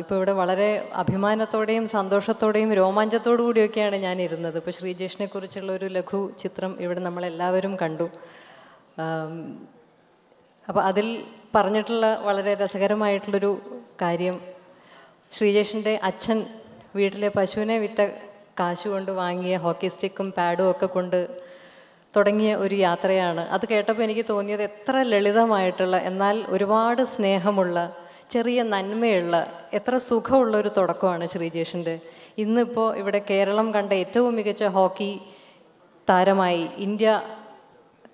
ഇപ്പോൾ ഇവിടെ വളരെ അഭിമാനത്തോടെയും സന്തോഷത്തോടെയും രോമാഞ്ചത്തോടു കൂടിയൊക്കെയാണ് ഞാൻ ഇരുന്നത് ഇപ്പോൾ കുറിച്ചുള്ള ഒരു ലഘു ചിത്രം ഇവിടെ നമ്മളെല്ലാവരും കണ്ടു അപ്പോൾ അതിൽ പറഞ്ഞിട്ടുള്ള വളരെ രസകരമായിട്ടുള്ളൊരു കാര്യം ശ്രീജേഷിൻ്റെ അച്ഛൻ വീട്ടിലെ പശുവിനെ വിറ്റ കാശ് കൊണ്ട് വാങ്ങിയ ഹോക്കി സ്റ്റിക്കും പാഡും ഒക്കെ കൊണ്ട് തുടങ്ങിയ ഒരു യാത്രയാണ് അത് കേട്ടപ്പോൾ എനിക്ക് തോന്നിയത് എത്ര ലളിതമായിട്ടുള്ള എന്നാൽ ഒരുപാട് സ്നേഹമുള്ള ചെറിയ നന്മയുള്ള എത്ര സുഖമുള്ള ഒരു തുടക്കമാണ് ശ്രീജേഷിൻ്റെ ഇന്നിപ്പോൾ ഇവിടെ കേരളം കണ്ട ഏറ്റവും മികച്ച ഹോക്കി താരമായി ഇന്ത്യ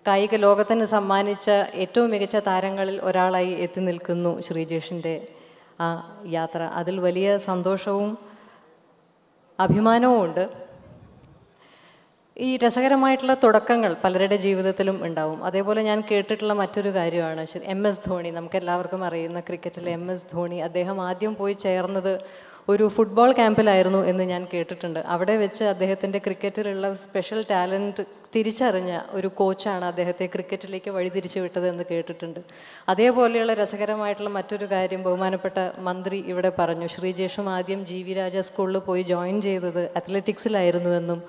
കായിക ലോകത്തിന് സമ്മാനിച്ച ഏറ്റവും മികച്ച താരങ്ങളിൽ ഒരാളായി എത്തി നിൽക്കുന്നു ശ്രീജേഷിൻ്റെ ആ യാത്ര അതിൽ വലിയ സന്തോഷവും അഭിമാനവും ഉണ്ട് ഈ രസകരമായിട്ടുള്ള തുടക്കങ്ങൾ പലരുടെ ജീവിതത്തിലും ഉണ്ടാവും അതേപോലെ ഞാൻ കേട്ടിട്ടുള്ള മറ്റൊരു കാര്യമാണ് എം എസ് ധോണി നമുക്ക് എല്ലാവർക്കും അറിയുന്ന ക്രിക്കറ്റിലെ എം എസ് ധോണി അദ്ദേഹം ആദ്യം പോയി ചേർന്നത് ഒരു ഫുട്ബോൾ ക്യാമ്പിലായിരുന്നു എന്ന് ഞാൻ കേട്ടിട്ടുണ്ട് അവിടെ വെച്ച് അദ്ദേഹത്തിൻ്റെ ക്രിക്കറ്റിലുള്ള സ്പെഷ്യൽ ടാലൻറ്റ് തിരിച്ചറിഞ്ഞ ഒരു കോച്ചാണ് അദ്ദേഹത്തെ ക്രിക്കറ്റിലേക്ക് വഴിതിരിച്ചു വിട്ടത് എന്ന് കേട്ടിട്ടുണ്ട് അതേപോലെയുള്ള രസകരമായിട്ടുള്ള മറ്റൊരു കാര്യം ബഹുമാനപ്പെട്ട മന്ത്രി ഇവിടെ പറഞ്ഞു ശ്രീജേഷും ആദ്യം ജി വി രാജ സ്കൂളിൽ പോയി ജോയിൻ ചെയ്തത് അത്ലറ്റിക്സിലായിരുന്നു എന്നും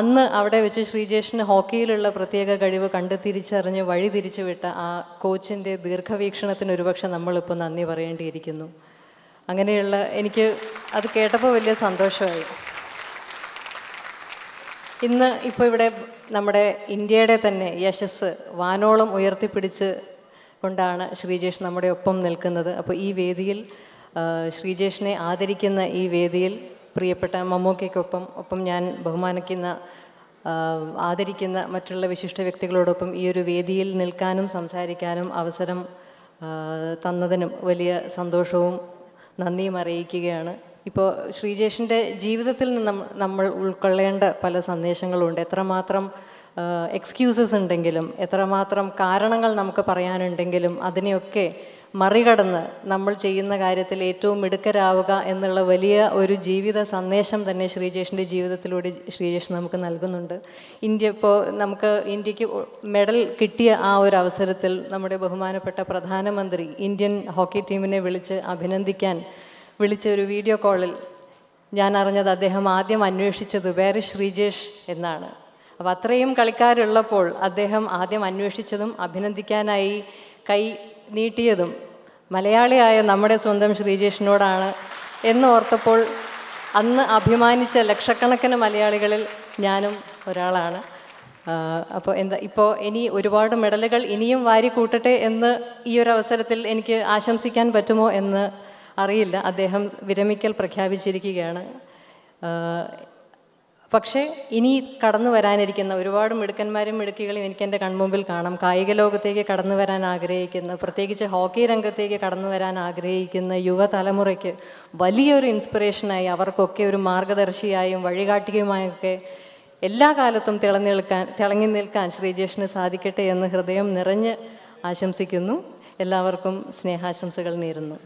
അന്ന് അവിടെ വെച്ച് ശ്രീജേഷിന് ഹോക്കിയിലുള്ള പ്രത്യേക കഴിവ് കണ്ട് തിരിച്ചറിഞ്ഞ് വഴി തിരിച്ചുവിട്ട ആ കോച്ചിൻ്റെ ദീർഘവീക്ഷണത്തിന് ഒരുപക്ഷെ നമ്മളിപ്പോൾ നന്ദി പറയേണ്ടിയിരിക്കുന്നു അങ്ങനെയുള്ള എനിക്ക് അത് കേട്ടപ്പോൾ വലിയ സന്തോഷമായി ഇന്ന് ഇപ്പോൾ ഇവിടെ നമ്മുടെ ഇന്ത്യയുടെ തന്നെ യശസ് വാനോളം ഉയർത്തിപ്പിടിച്ച് കൊണ്ടാണ് ശ്രീജേഷ് നമ്മുടെ ഒപ്പം നിൽക്കുന്നത് അപ്പോൾ ഈ വേദിയിൽ ശ്രീജേഷിനെ ആദരിക്കുന്ന ഈ വേദിയിൽ പ്രിയപ്പെട്ട മമ്മൂക്കയ്ക്കൊപ്പം ഒപ്പം ഞാൻ ബഹുമാനിക്കുന്ന ആദരിക്കുന്ന മറ്റുള്ള വിശിഷ്ട വ്യക്തികളോടൊപ്പം ഈ ഒരു വേദിയിൽ നിൽക്കാനും സംസാരിക്കാനും അവസരം തന്നതിനും വലിയ സന്തോഷവും നന്ദിയും അറിയിക്കുകയാണ് ഇപ്പോൾ ശ്രീജേഷിൻ്റെ ജീവിതത്തിൽ നിന്ന് നമ്മൾ ഉൾക്കൊള്ളേണ്ട പല സന്ദേശങ്ങളുണ്ട് എത്രമാത്രം എക്സ്ക്യൂസസ് ഉണ്ടെങ്കിലും എത്രമാത്രം കാരണങ്ങൾ നമുക്ക് പറയാനുണ്ടെങ്കിലും അതിനെയൊക്കെ മറികടന്ന് നമ്മൾ ചെയ്യുന്ന കാര്യത്തിൽ ഏറ്റവും മിടുക്കരാവുക എന്നുള്ള വലിയ ഒരു ജീവിത സന്ദേശം തന്നെ ശ്രീജേഷിൻ്റെ ജീവിതത്തിലൂടെ ശ്രീജേഷ് നമുക്ക് നൽകുന്നുണ്ട് ഇന്ത്യ ഇപ്പോൾ നമുക്ക് ഇന്ത്യക്ക് മെഡൽ കിട്ടിയ ആ ഒരു അവസരത്തിൽ നമ്മുടെ ബഹുമാനപ്പെട്ട പ്രധാനമന്ത്രി ഇന്ത്യൻ ഹോക്കി ടീമിനെ വിളിച്ച് അഭിനന്ദിക്കാൻ വിളിച്ച ഒരു വീഡിയോ കോളിൽ ഞാൻ അറിഞ്ഞത് അദ്ദേഹം ആദ്യം അന്വേഷിച്ചത് വേറെ ശ്രീജേഷ് എന്നാണ് അപ്പം അത്രയും കളിക്കാരുള്ളപ്പോൾ അദ്ദേഹം ആദ്യം അന്വേഷിച്ചതും അഭിനന്ദിക്കാനായി കൈ നീട്ടിയതും മലയാളിയായ നമ്മുടെ സ്വന്തം ശ്രീജേഷിനോടാണ് ഓർത്തപ്പോൾ അന്ന് അഭിമാനിച്ച ലക്ഷക്കണക്കിന് മലയാളികളിൽ ഞാനും ഒരാളാണ് അപ്പോൾ എന്താ ഇപ്പോൾ ഇനി ഒരുപാട് മെഡലുകൾ ഇനിയും വാരി കൂട്ടട്ടെ എന്ന് ഈ ഒരു അവസരത്തിൽ എനിക്ക് ആശംസിക്കാൻ പറ്റുമോ എന്ന് അറിയില്ല അദ്ദേഹം വിരമിക്കൽ പ്രഖ്യാപിച്ചിരിക്കുകയാണ് പക്ഷേ ഇനി കടന്നു വരാനിരിക്കുന്ന ഒരുപാട് മിടുക്കന്മാരും മിടുക്കികളും എനിക്ക് എൻ്റെ കൺമുമ്പിൽ കാണാം കായിക ലോകത്തേക്ക് കടന്നു വരാൻ ആഗ്രഹിക്കുന്ന പ്രത്യേകിച്ച് ഹോക്കി രംഗത്തേക്ക് കടന്നു വരാൻ ആഗ്രഹിക്കുന്ന യുവതലമുറയ്ക്ക് വലിയൊരു ഇൻസ്പിറേഷനായി അവർക്കൊക്കെ ഒരു മാർഗദർശിയായും വഴികാട്ടിയുമായൊക്കെ എല്ലാ കാലത്തും തിളങ്ങി നിൽക്കാൻ തിളങ്ങി നിൽക്കാൻ ശ്രീജേഷിന് സാധിക്കട്ടെ എന്ന് ഹൃദയം നിറഞ്ഞ് ആശംസിക്കുന്നു എല്ലാവർക്കും സ്നേഹാശംസകൾ നേരുന്നു